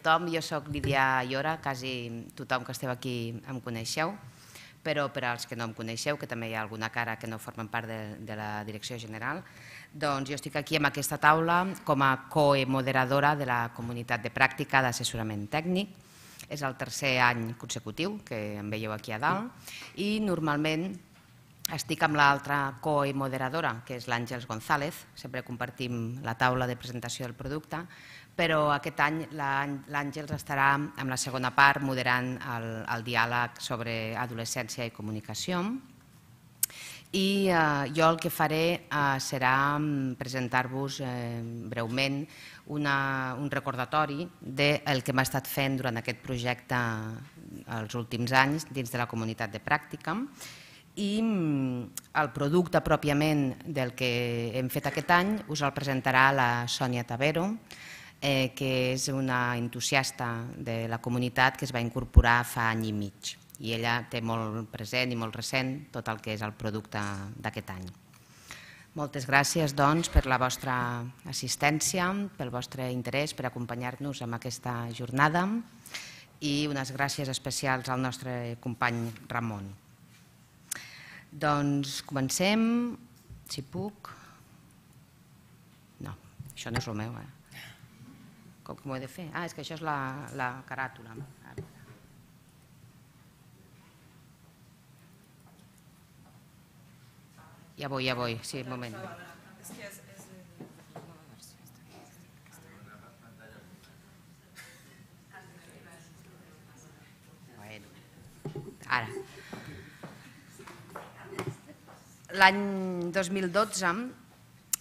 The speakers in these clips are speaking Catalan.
tothom, jo sóc Lídia Llora, quasi tothom que esteu aquí em coneixeu, però per als que no em coneixeu, que també hi ha alguna cara que no formen part de, de la direcció general, doncs jo estic aquí amb aquesta taula com a coemoderadora de la comunitat de pràctica d'assessorament tècnic. És el tercer any consecutiu que em veieu aquí a dalt i normalment estic amb l'altra coemoderadora, que és l'Àngels González, sempre compartim la taula de presentació del producte, però aquest any l'Àngels estarà amb la segona part moderant el, el diàleg sobre adolescència i comunicació. I eh, jo el que faré eh, serà mm, presentar-vos eh, breument una, un recordatori del que m'ha estat fent durant aquest projecte mm, els últims anys dins de la comunitat de pràctica i mm, el producte pròpiament del que hem fet aquest any us el presentarà la Sònia Tavero, eh, que és una entusiasta de la comunitat que es va incorporar fa any i mig i ella té molt present i molt recent tot el que és el producte d'aquest any. Moltes gràcies doncs, per la vostra assistència, pel vostre interès, per acompanyar-nos en aquesta jornada i unes gràcies especials al nostre company Ramon. Doncs comencem, si puc. No, això no és el meu, eh? Com, com ho he de fer? Ah, és que això és la, la caràtula. Ja voy, ja voy, sí, un moment. És que és, ara. L'any 2012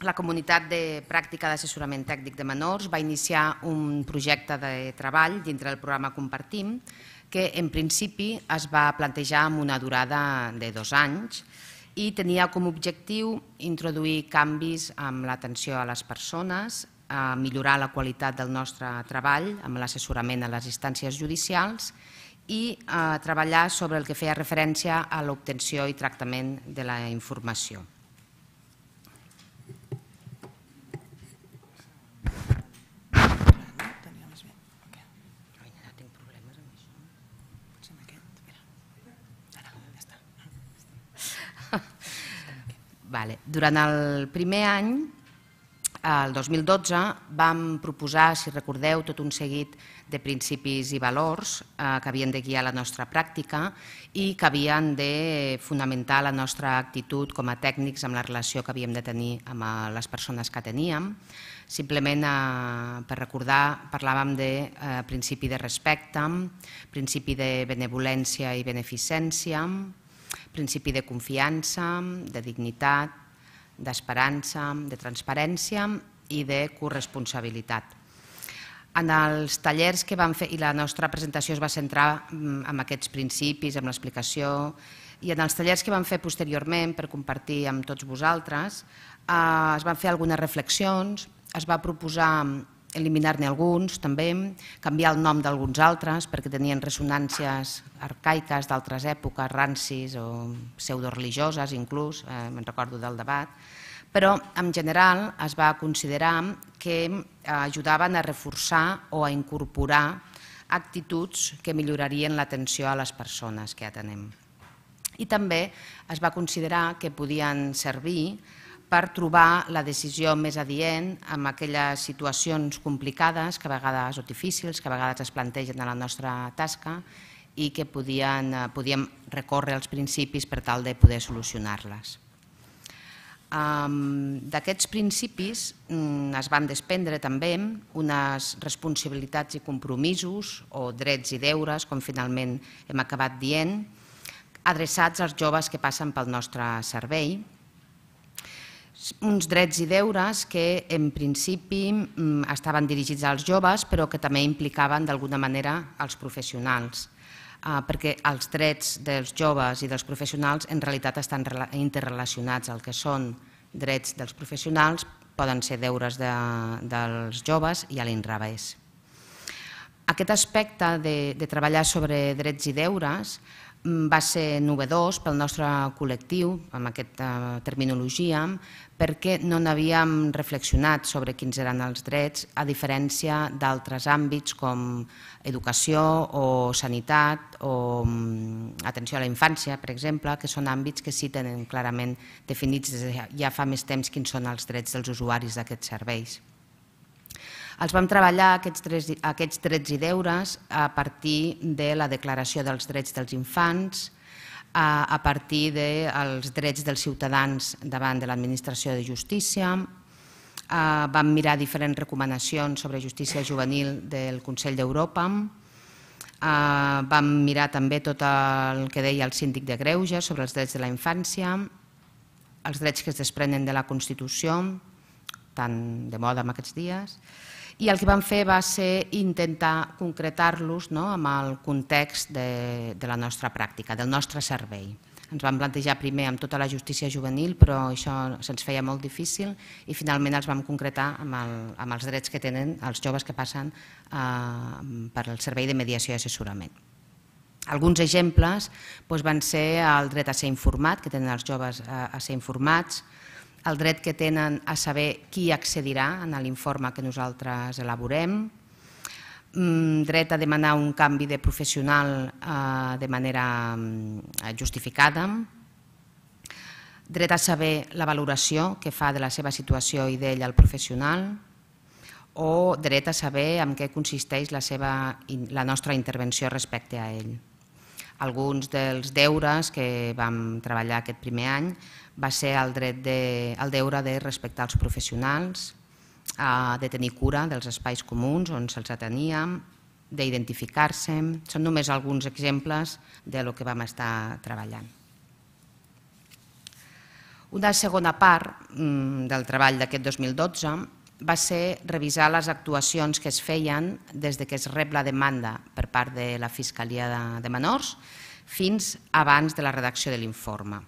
la comunitat de pràctica d'assessorament tècnic de menors va iniciar un projecte de treball dintre del programa Compartim que en principi es va plantejar amb una durada de dos anys i tenia com a objectiu introduir canvis en l'atenció a les persones, a eh, millorar la qualitat del nostre treball amb l'assessorament a les instàncies judicials i a eh, treballar sobre el que feia referència a l'obtenció i tractament de la informació. Durant el primer any, el 2012, vam proposar, si recordeu, tot un seguit de principis i valors eh, que havien de guiar la nostra pràctica i que havien de fonamentar la nostra actitud com a tècnics amb la relació que havíem de tenir amb eh, les persones que teníem. Simplement, eh, per recordar, parlàvem de principi de respecte, principi de benevolència i beneficència, principi de confiança, de dignitat, d'esperança, de transparència i de corresponsabilitat. En els tallers que vam fer, i la nostra presentació es va centrar mm, en aquests principis, en l'explicació, i en els tallers que vam fer posteriorment per compartir amb tots vosaltres, eh, es van fer algunes reflexions, es va proposar mm, eliminar-ne alguns també, canviar el nom d'alguns altres perquè tenien ressonàncies arcaiques d'altres èpoques, rancis o pseudoreligioses inclús, eh, me'n recordo del debat, però en general es va considerar que eh, ajudaven a reforçar o a incorporar actituds que millorarien l'atenció a les persones que atenem. I també es va considerar que podien servir per trobar la decisió més adient en aquelles situacions complicades, que a vegades o difícils, que a vegades es plantegen a la nostra tasca i que podien, eh, podíem recórrer als principis per tal de poder solucionar-les. D'aquests principis mm, es van desprendre també unes responsabilitats i compromisos o drets i deures, com finalment hem acabat dient, adreçats als joves que passen pel nostre servei, uns drets i deures que en principi mm, estaven dirigits als joves però que també implicaven d'alguna manera els professionals eh, perquè els drets dels joves i dels professionals en realitat estan interrelacionats el que són drets dels professionals poden ser deures de, dels joves i a l'inrevés. Aquest aspecte de, de treballar sobre drets i deures Mm, va ser novedós pel nostre col·lectiu, amb aquesta eh, terminologia, perquè no n'havíem reflexionat sobre quins eren els drets, a diferència d'altres àmbits com educació o sanitat o mm, atenció a la infància, per exemple, que són àmbits que sí tenen clarament definits des de ja fa més temps quins són els drets dels usuaris d'aquests serveis. Els vam treballar aquests, aquests drets i deures a partir de la Declaració dels Drets dels Infants, a, a partir dels drets dels ciutadans davant de l'administració de justícia, vam mirar diferents recomanacions sobre justícia juvenil del Consell d'Europa, vam mirar també tot el que deia el síndic de Greuges sobre els drets de la infància, els drets que es desprenen de la Constitució, tan de moda en aquests dies, i el que vam fer va ser intentar concretar-los no, amb el context de, de la nostra pràctica, del nostre servei. Ens vam plantejar primer amb tota la justícia juvenil, però això se'ns feia molt difícil i finalment els vam concretar amb, el, amb els drets que tenen els joves que passen eh, per el servei de mediació i assessorament. Alguns exemples doncs, van ser el dret a ser informat, que tenen els joves a, eh, a ser informats, el dret que tenen a saber qui accedirà en l'informe que nosaltres elaborem, mm, dret a demanar un canvi de professional eh, de manera mm, justificada, dret a saber la valoració que fa de la seva situació i d'ell el professional, o dret a saber en què consisteix la, seva, la nostra intervenció respecte a ell. Alguns dels deures que vam treballar aquest primer any va ser el, dret de, el deure de respectar els professionals, eh, de tenir cura dels espais comuns on se'ls atenia, d'identificar-se. Són només alguns exemples de lo que vam estar treballant. Una segona part mm, del treball d'aquest 2012 va ser revisar les actuacions que es feien des de que es rep la demanda per part de la Fiscalia de Menors fins abans de la redacció de l'informe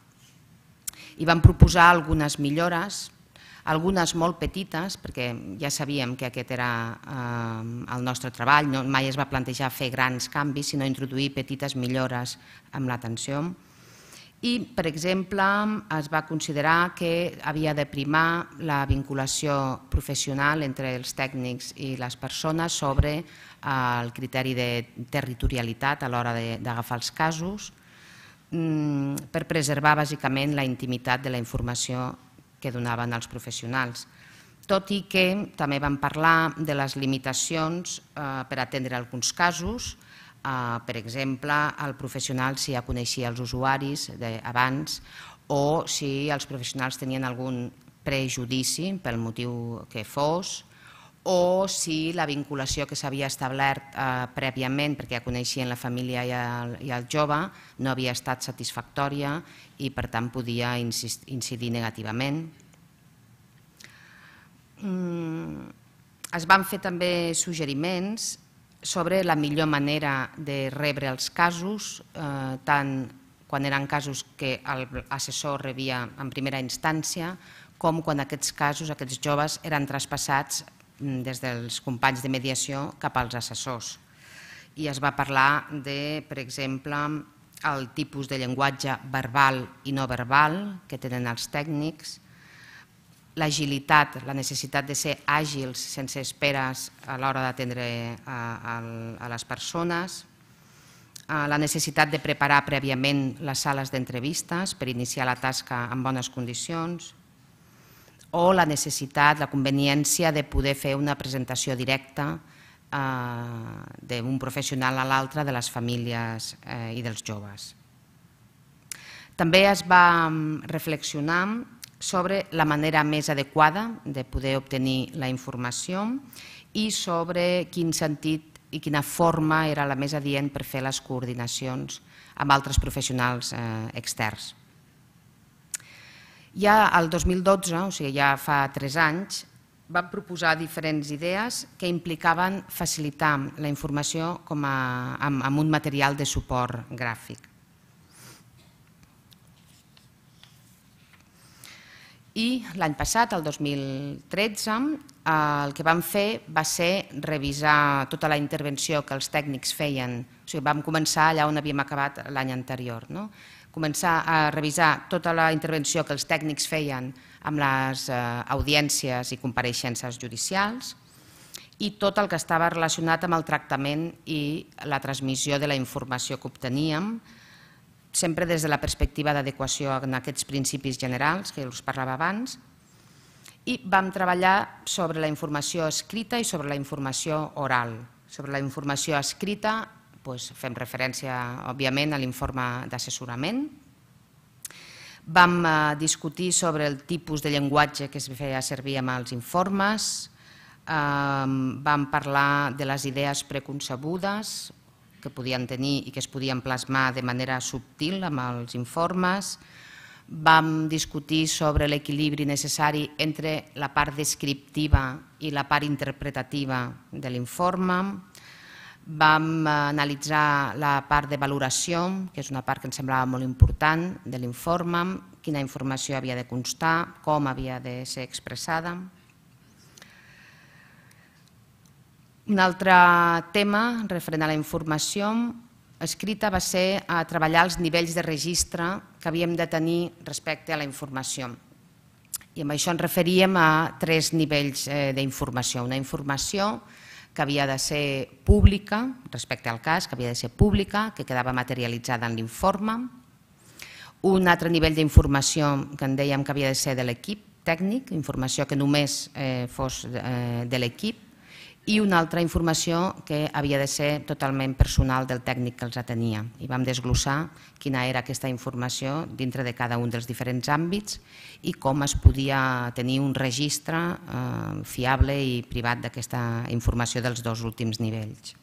i vam proposar algunes millores, algunes molt petites, perquè ja sabíem que aquest era eh, el nostre treball, no, mai es va plantejar fer grans canvis, sinó introduir petites millores amb l'atenció. I, per exemple, es va considerar que havia de primar la vinculació professional entre els tècnics i les persones sobre eh, el criteri de territorialitat a l'hora d'agafar els casos, Mm, per preservar bàsicament la intimitat de la informació que donaven els professionals. Tot i que també vam parlar de les limitacions eh, per atendre alguns casos, eh, per exemple, el professional si ja coneixia els usuaris de, abans o si els professionals tenien algun prejudici pel motiu que fos, o si la vinculació que s'havia establert eh, prèviament, perquè ja coneixien la família i el, i el jove, no havia estat satisfactòria i per tant podia incidir negativament. Mm, es van fer també suggeriments sobre la millor manera de rebre els casos, eh, tant quan eren casos que l'assessor rebia en primera instància, com quan aquests casos, aquests joves, eren traspassats Mm, des dels companys de mediació cap als assessors. I es va parlar de, per exemple, el tipus de llenguatge verbal i no verbal que tenen els tècnics, l'agilitat, la necessitat de ser àgils sense esperes a l'hora d'atendre a, les persones, eh, la necessitat de preparar prèviament les sales d'entrevistes per iniciar la tasca en bones condicions, o la necessitat, la conveniència de poder fer una presentació directa eh, d'un professional a l'altre de les famílies eh, i dels joves. També es va mm, reflexionar sobre la manera més adequada de poder obtenir la informació i sobre quin sentit i quina forma era la més adient per fer les coordinacions amb altres professionals eh, externs. Ja al 2012, o sigui, ja fa tres anys, vam proposar diferents idees que implicaven facilitar la informació com a, amb, amb un material de suport gràfic. I l'any passat, el 2013, el que vam fer va ser revisar tota la intervenció que els tècnics feien. O sigui, vam començar allà on havíem acabat l'any anterior. No? començar a revisar tota la intervenció que els tècnics feien amb les eh, audiències i compareixences judicials i tot el que estava relacionat amb el tractament i la transmissió de la informació que obteníem, sempre des de la perspectiva d'adequació en aquests principis generals que us parlava abans, i vam treballar sobre la informació escrita i sobre la informació oral. Sobre la informació escrita doncs fem referència, òbviament, a l'informe d'assessorament. Vam eh, discutir sobre el tipus de llenguatge que es feia servir amb els informes, vam parlar de les idees preconcebudes que podien tenir i que es podien plasmar de manera subtil amb els informes, vam discutir sobre l'equilibri necessari entre la part descriptiva i la part interpretativa de l'informe, Vam eh, analitzar la part de valoració, que és una part que ens semblava molt important de l'informe, quina informació havia de constar, com havia de ser expressada. Un altre tema referent a la informació escrita va ser a treballar els nivells de registre que havíem de tenir respecte a la informació. I amb això ens referíem a tres nivells eh, d'informació. Una informació que que havia de ser pública, respecte al cas, que havia de ser pública, que quedava materialitzada en l'informe. Un altre nivell d'informació que en dèiem que havia de ser de l'equip tècnic, informació que només eh, fos eh, de l'equip, i una altra informació que havia de ser totalment personal del tècnic que els atenia. I vam desglossar quina era aquesta informació dintre de cada un dels diferents àmbits i com es podia tenir un registre eh, fiable i privat d'aquesta informació dels dos últims nivells.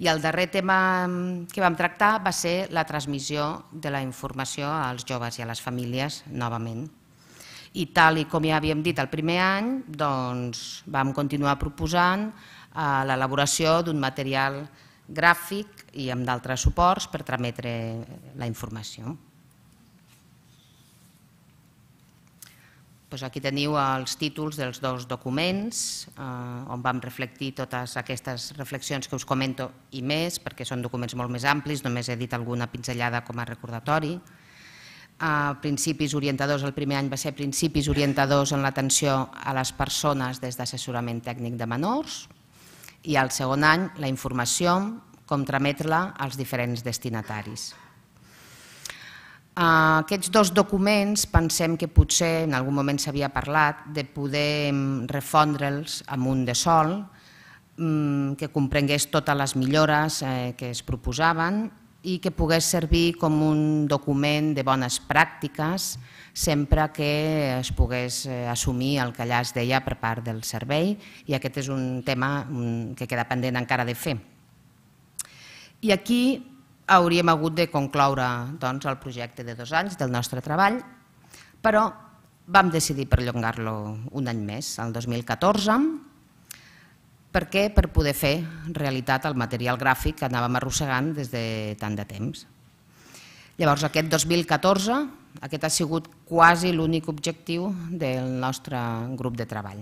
I el darrer tema mm, que vam tractar va ser la transmissió de la informació als joves i a les famílies novament. I tal i com ja havíem dit el primer any, doncs vam continuar proposant eh, l'elaboració d'un material gràfic i amb d'altres suports per trametre la informació. aquí teniu els títols dels dos documents eh, on vam reflectir totes aquestes reflexions que us comento i més, perquè són documents molt més amplis, només he dit alguna pinzellada com a recordatori a principis orientadors, el primer any va ser principis orientadors en l'atenció a les persones des d'assessorament tècnic de menors i el segon any la informació, com trametre-la als diferents destinataris. Ah, aquests dos documents pensem que potser en algun moment s'havia parlat de poder mm, refondre'ls amb un de sol, mm, que comprengués totes les millores eh, que es proposaven i que pogués servir com un document de bones pràctiques sempre que es pogués eh, assumir el que allà es deia per part del servei i aquest és un tema mm, que queda pendent encara de fer. I aquí hauríem hagut de concloure doncs, el projecte de dos anys del nostre treball, però vam decidir perllongar-lo un any més, el 2014, perquè per poder fer realitat el material gràfic que anàvem arrossegant des de tant de temps. Llavors, aquest 2014, aquest ha sigut quasi l'únic objectiu del nostre grup de treball,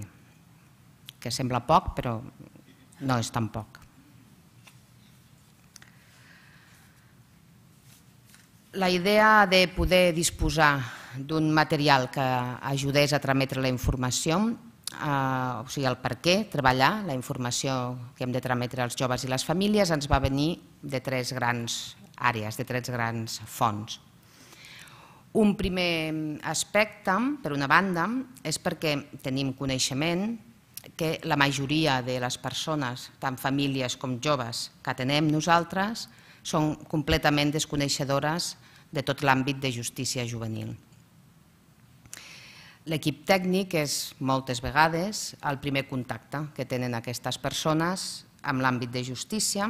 que sembla poc, però no és tan poc. La idea de poder disposar d'un material que ajudés a trametre la informació eh, o sigui, el per què treballar, la informació que hem de trametre als joves i les famílies, ens va venir de tres grans àrees, de tres grans fonts. Un primer aspecte, per una banda, és perquè tenim coneixement que la majoria de les persones, tant famílies com joves, que tenem nosaltres, són completament desconeixedores de tot l'àmbit de justícia juvenil. L'equip tècnic és moltes vegades el primer contacte que tenen aquestes persones amb l'àmbit de justícia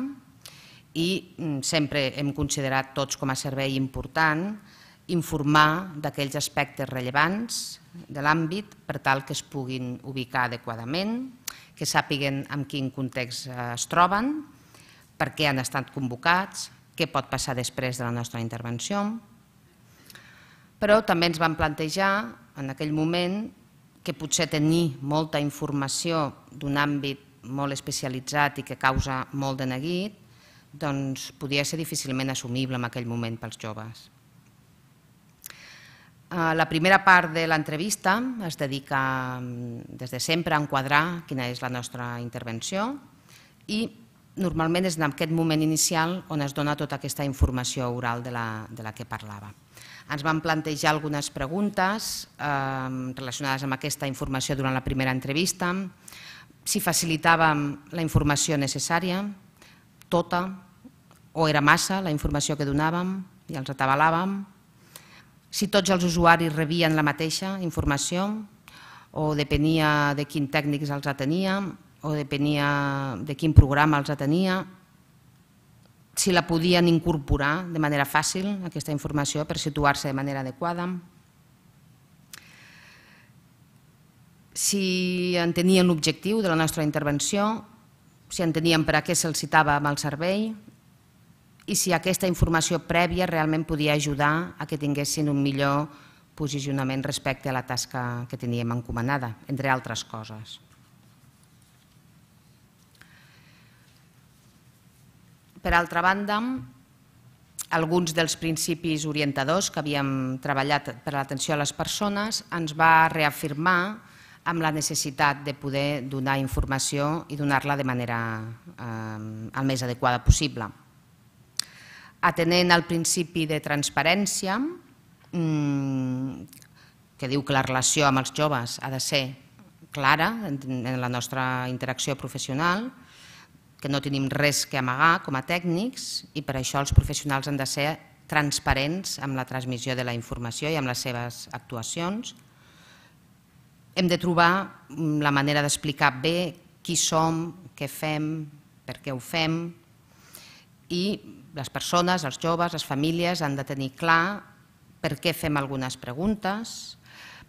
i mm, sempre hem considerat tots com a servei important informar d'aquells aspectes rellevants de l'àmbit per tal que es puguin ubicar adequadament, que sàpiguen en quin context eh, es troben, per què han estat convocats, què pot passar després de la nostra intervenció. Però també ens vam plantejar en aquell moment que potser tenir molta informació d'un àmbit molt especialitzat i que causa molt de neguit, doncs podia ser difícilment assumible en aquell moment pels joves. Eh, la primera part de l'entrevista es dedica mm, des de sempre a enquadrar quina és la nostra intervenció i normalment és en aquest moment inicial on es dona tota aquesta informació oral de la, de la que parlava. Ens van plantejar algunes preguntes ehm, relacionades amb aquesta informació durant la primera entrevista, si facilitàvem la informació necessària, tota, o era massa la informació que donàvem i els atabalàvem, si tots els usuaris rebien la mateixa informació o depenia de quin tècnic els atenia o depenia de quin programa els atenia, si la podien incorporar de manera fàcil, aquesta informació, per situar-se de manera adequada. Si tenien l'objectiu de la nostra intervenció, si tenien per a què se'ls citava amb el servei i si aquesta informació prèvia realment podia ajudar a que tinguessin un millor posicionament respecte a la tasca que teníem encomanada, entre altres coses. Per altra banda, alguns dels principis orientadors que havíem treballat per a l'atenció a les persones ens va reafirmar amb la necessitat de poder donar informació i donar-la de manera eh, el més adequada possible. Atenent al principi de transparència, mmm, que diu que la relació amb els joves ha de ser clara en la nostra interacció professional, que no tenim res que amagar com a tècnics i per això els professionals han de ser transparents amb la transmissió de la informació i amb les seves actuacions. Hem de trobar mm, la manera d'explicar bé qui som, què fem, per què ho fem i les persones, els joves, les famílies han de tenir clar per què fem algunes preguntes,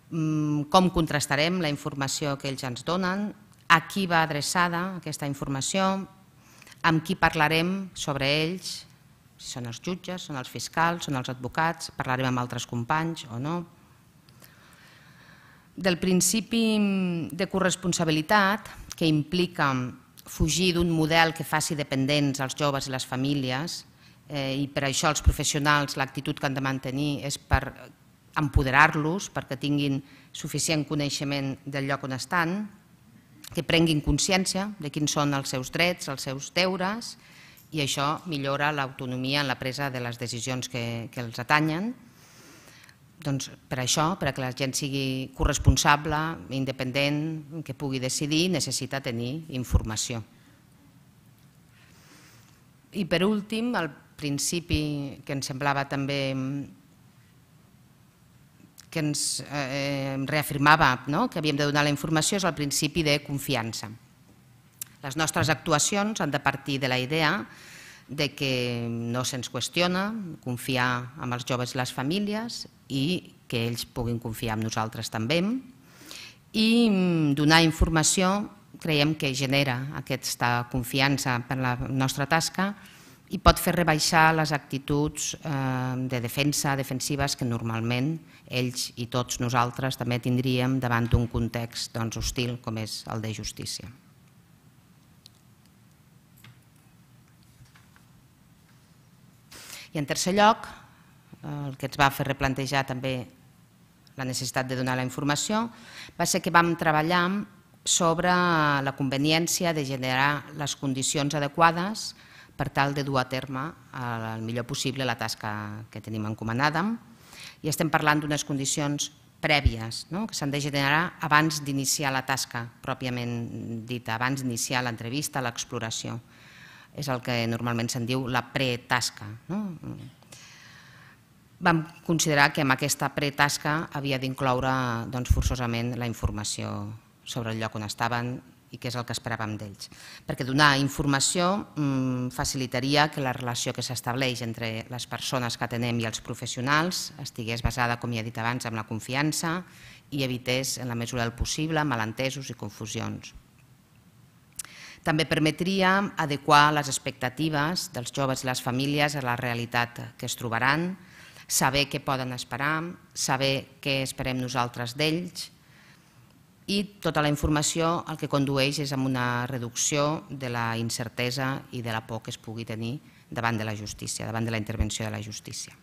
mm, com contrastarem la informació que ells ens donen, a qui va adreçada aquesta informació, amb qui parlarem sobre ells, si són els jutges, són els fiscals, són els advocats, parlarem amb altres companys o no. Del principi de corresponsabilitat, que implica fugir d'un model que faci dependents els joves i les famílies, eh, i per això els professionals l'actitud que han de mantenir és per empoderar-los, perquè tinguin suficient coneixement del lloc on estan, que prenguin consciència de quins són els seus drets, els seus deures, i això millora l'autonomia en la presa de les decisions que, que els atanyen. Doncs per això, per que la gent sigui corresponsable, independent, que pugui decidir, necessita tenir informació. I per últim, el principi que ens semblava també que ens eh, reafirmava no? que havíem de donar la informació és el principi de confiança. Les nostres actuacions han de partir de la idea de que no se'ns qüestiona, confiar en els joves i les famílies i que ells puguin confiar en nosaltres també. I mm, donar informació creiem que genera aquesta confiança per la nostra tasca i pot fer rebaixar les actituds eh, de defensa defensives que normalment ells i tots nosaltres també tindríem davant d'un context doncs, hostil com és el de justícia. I en tercer lloc, eh, el que ens va fer replantejar també la necessitat de donar la informació va ser que vam treballar sobre la conveniència de generar les condicions adequades per per tal de dur a terme eh, el millor possible la tasca que tenim encomanada. I estem parlant d'unes condicions prèvies no? que s'han de generar abans d'iniciar la tasca pròpiament dita, abans d'iniciar l'entrevista, l'exploració. És el que normalment se'n diu la pretasca. No? Vam considerar que amb aquesta pretasca havia d'incloure doncs, forçosament la informació sobre el lloc on estaven, i què és el que esperàvem d'ells. Perquè donar informació mm, facilitaria que la relació que s'estableix entre les persones que atenem i els professionals estigués basada, com ja he dit abans, en la confiança i evités, en la mesura del possible, malentesos i confusions. També permetria adequar les expectatives dels joves i les famílies a la realitat que es trobaran, saber què poden esperar, saber què esperem nosaltres d'ells, i tota la informació el que condueix és a una reducció de la incertesa i de la por que es pugui tenir davant de la justícia, davant de la intervenció de la justícia.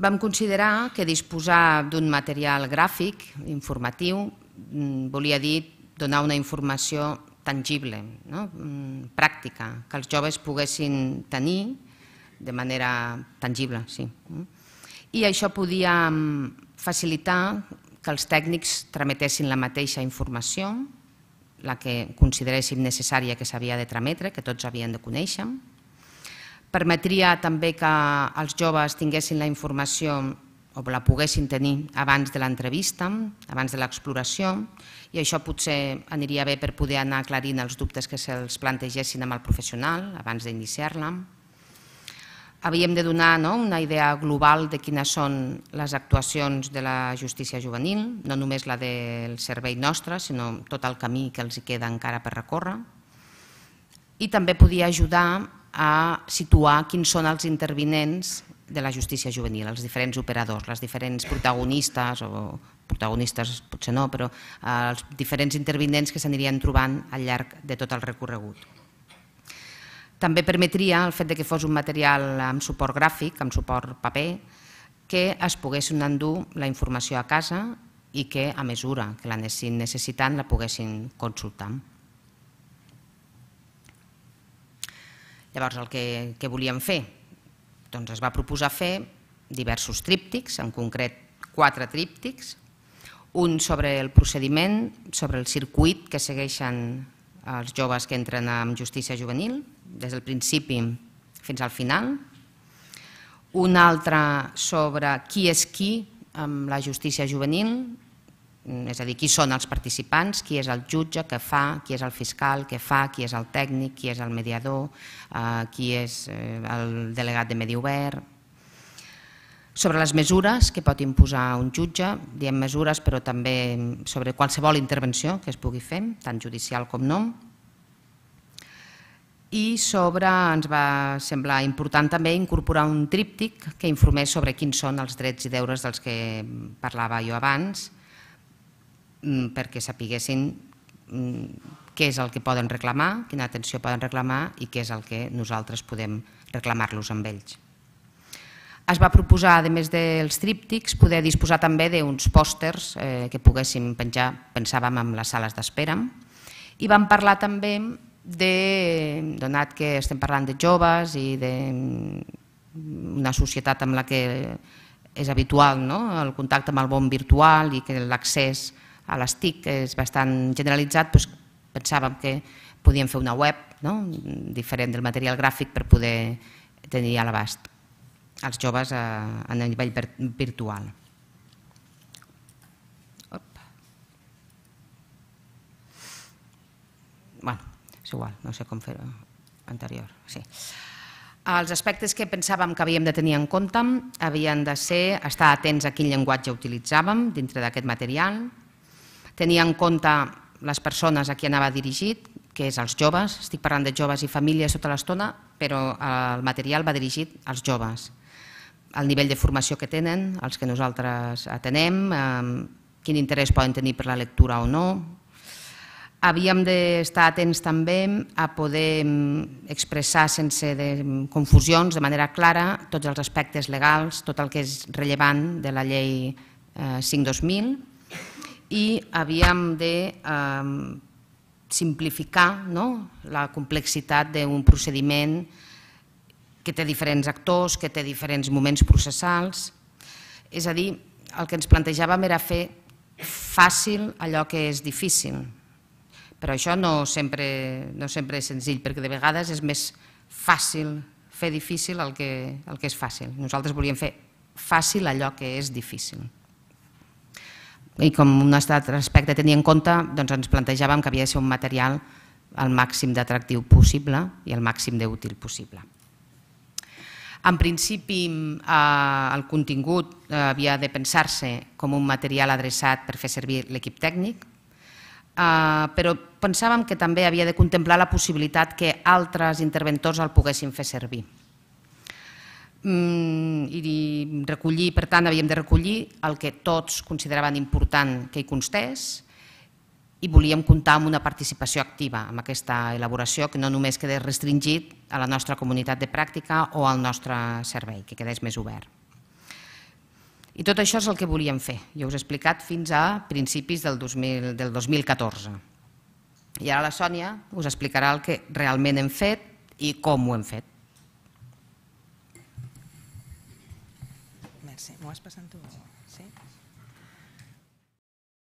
Vam considerar que disposar d'un material gràfic, informatiu, mm, volia dir donar una informació tangible, no? Mm, pràctica, que els joves poguessin tenir de manera tangible, sí. Mm. I això podia mm, facilitar que els tècnics trametessin la mateixa informació, la que consideréssim necessària que s'havia de trametre, que tots havien de conèixer. Permetria també que els joves tinguessin la informació o la poguessin tenir abans de l'entrevista, abans de l'exploració, i això potser aniria bé per poder anar aclarint els dubtes que se'ls plantegessin amb el professional abans d'iniciar-la havíem de donar no, una idea global de quines són les actuacions de la justícia juvenil, no només la del servei nostre, sinó tot el camí que els queda encara per recórrer. I també podia ajudar a situar quins són els intervinents de la justícia juvenil, els diferents operadors, les diferents protagonistes, o protagonistes potser no, però eh, els diferents intervinents que s'anirien trobant al llarg de tot el recorregut. També permetria el fet de que fos un material amb suport gràfic, amb suport paper, que es poguessin endur la informació a casa i que a mesura que l'anessin necessitant la poguessin consultar. Llavors, el que, que volíem fer? Doncs es va proposar fer diversos tríptics, en concret quatre tríptics, un sobre el procediment, sobre el circuit que segueixen els joves que entren en justícia juvenil, des del principi fins al final. Un altre sobre qui és qui amb la justícia juvenil, és a dir, qui són els participants, qui és el jutge, què fa, qui és el fiscal, què fa, qui és el tècnic, qui és el mediador, eh, qui és eh, el delegat de medi obert. Sobre les mesures que pot imposar un jutge, diem mesures però també sobre qualsevol intervenció que es pugui fer, tant judicial com no, i sobre ens va semblar important també incorporar un tríptic que informés sobre quins són els drets i deures dels que parlava jo abans, mm, perquè sapiguessin mm, què és el que poden reclamar, quina atenció poden reclamar i què és el que nosaltres podem reclamar-los amb ells. Es va proposar, a més dels tríptics, poder disposar també d'uns pòsters eh, que poguéssim penjar, pensàvem, en les sales d'espera. I vam parlar també de, donat que estem parlant de joves i d'una mm, societat amb la que és habitual no? el contacte amb el món virtual i que l'accés a les TIC és bastant generalitzat, doncs pensàvem que podíem fer una web no? diferent del material gràfic per poder tenir a l'abast els joves a, a nivell virtual. Op. Bueno, és igual, no sé com fer-ho. Anterior, sí. Els aspectes que pensàvem que havíem de tenir en compte havien de ser estar atents a quin llenguatge utilitzàvem dintre d'aquest material, tenir en compte les persones a qui anava dirigit, que és els joves, estic parlant de joves i famílies tota l'estona, però el material va dirigit als joves. El nivell de formació que tenen, els que nosaltres atenem, eh, quin interès poden tenir per la lectura o no, Havíem d'estar atents també a poder mm, expressar sense de mm, confusions, de manera clara, tots els aspectes legals, tot el que és rellevant de la llei 5-2000 eh, i havíem de ehm, simplificar no? la complexitat d'un procediment que té diferents actors, que té diferents moments processals. És a dir, el que ens plantejàvem era fer fàcil allò que és difícil, però això no sempre, no sempre és senzill, perquè de vegades és més fàcil fer difícil el que, el que és fàcil. Nosaltres volíem fer fàcil allò que és difícil. I com un estat respecte tenia en compte, doncs ens plantejàvem que havia de ser un material el màxim d'atractiu possible i el màxim d'útil possible. En principi, eh, el contingut eh, havia de pensar-se com un material adreçat per fer servir l'equip tècnic, Ah, però pensàvem que també havia de contemplar la possibilitat que altres interventors el poguessin fer servir. Mm, I recollir, per tant, havíem de recollir el que tots consideraven important que hi constés i volíem comptar amb una participació activa amb aquesta elaboració que no només quedés restringit a la nostra comunitat de pràctica o al nostre servei, que quedés més obert. I tot això és el que volíem fer. Jo us he explicat fins a principis del, 2000, del 2014. I ara la Sònia us explicarà el que realment hem fet i com ho hem fet. Merci. M'ho has passat tu? Eh?